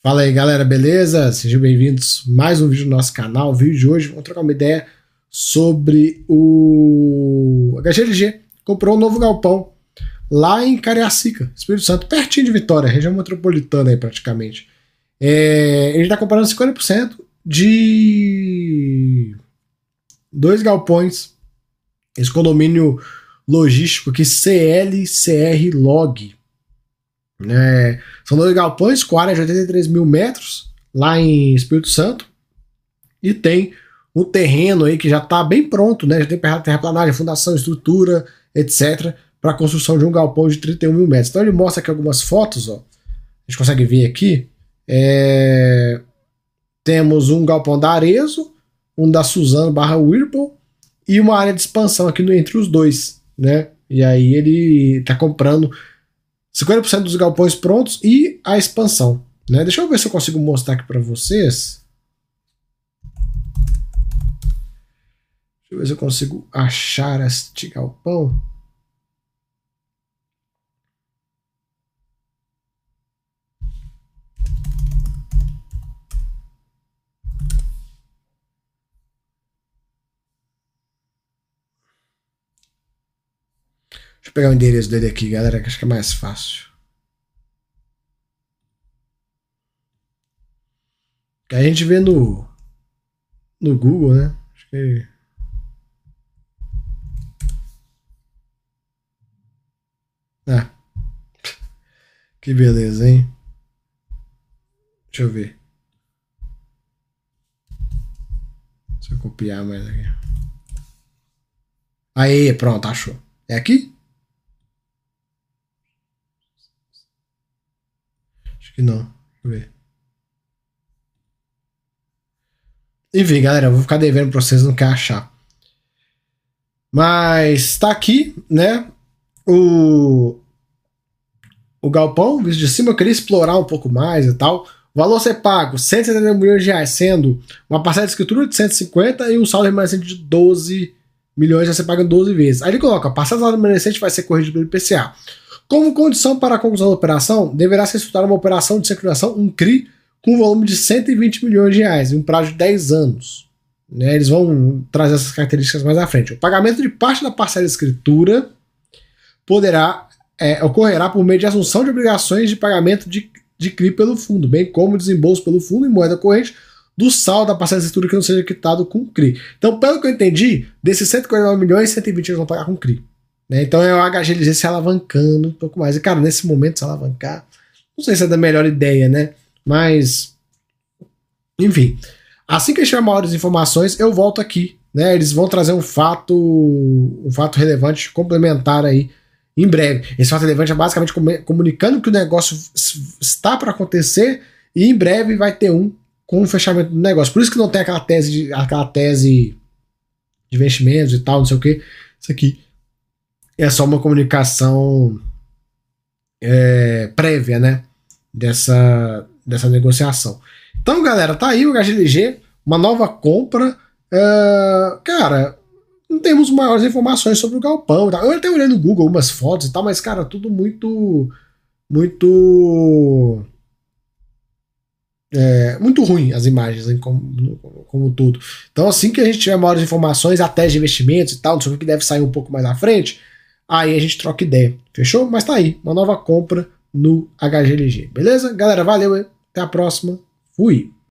Fala aí galera, beleza? Sejam bem-vindos mais um vídeo do nosso canal. O vídeo de hoje vamos trocar uma ideia sobre o HGLG. Comprou um novo galpão lá em Cariacica, Espírito Santo, pertinho de Vitória, região metropolitana aí praticamente. É, ele está comprando 50% de dois galpões, esse condomínio logístico que CLCR Log são é, dois galpões com área de 83 mil metros lá em Espírito Santo e tem um terreno aí que já está bem pronto, né? Já tem terraplanagem, fundação, estrutura, etc. para a construção de um galpão de 31 mil metros. Então ele mostra aqui algumas fotos, ó. A gente consegue ver aqui. É... Temos um galpão da Arezo, um da Suzano barra Whirlpool e uma área de expansão aqui no, entre os dois, né? E aí ele está comprando 50% dos galpões prontos e a expansão. Né? Deixa eu ver se eu consigo mostrar aqui para vocês. Deixa eu ver se eu consigo achar este galpão. Deixa eu pegar o endereço dele aqui, galera, que acho que é mais fácil. Que a gente vê no, no Google, né? Acho que. Ah. Que beleza, hein? Deixa eu ver. Deixa eu copiar mais aqui. Aí, pronto, achou. É aqui? que não. Deixa eu ver. Enfim, galera, eu vou ficar devendo pra vocês, não quer achar. Mas tá aqui, né? O, o galpão, visto de cima, eu queria explorar um pouco mais e tal. O valor ser pago, 170 milhões de reais, sendo uma parcela de escritura de 150 e um saldo remanescente de 12 milhões, já ser paga em 12 vezes. Aí ele coloca, a parcela do saldo remanescente vai ser corrigida pelo IPCA. Como condição para a conclusão da operação, deverá ser estudada uma operação de securização, um CRI, com um volume de 120 milhões de reais, em um prazo de 10 anos. Né, eles vão trazer essas características mais à frente. O pagamento de parte da parcela de escritura poderá é, ocorrerá por meio de assunção de obrigações de pagamento de, de CRI pelo fundo, bem como desembolso pelo fundo em moeda corrente do saldo da parcela de escritura que não seja quitado com CRI. Então, pelo que eu entendi, desses 149 milhões, 120 eles vão pagar com CRI. Né? Então é o HGLG se alavancando um pouco mais. E, cara, nesse momento se alavancar, não sei se é da melhor ideia, né? Mas. Enfim. Assim que eu tiver maiores informações, eu volto aqui. Né? Eles vão trazer um fato. Um fato relevante complementar aí em breve. Esse fato relevante é basicamente comunicando que o negócio está para acontecer e em breve vai ter um com o fechamento do negócio. Por isso que não tem aquela tese de, aquela tese de investimentos e tal, não sei o que. Isso aqui é só uma comunicação é, prévia, né? Dessa, dessa negociação. Então, galera, tá aí o HGLG, uma nova compra. Uh, cara, não temos maiores informações sobre o galpão. Tá? Eu até olhei no Google algumas fotos e tal, mas, cara, tudo muito. Muito. É, muito ruim as imagens, hein, como, como tudo. Então, assim que a gente tiver maiores informações, até de investimentos e tal, não sei o que deve sair um pouco mais à frente, aí a gente troca ideia. Fechou? Mas tá aí, uma nova compra no HGLG. Beleza? Galera, valeu, até a próxima. Fui!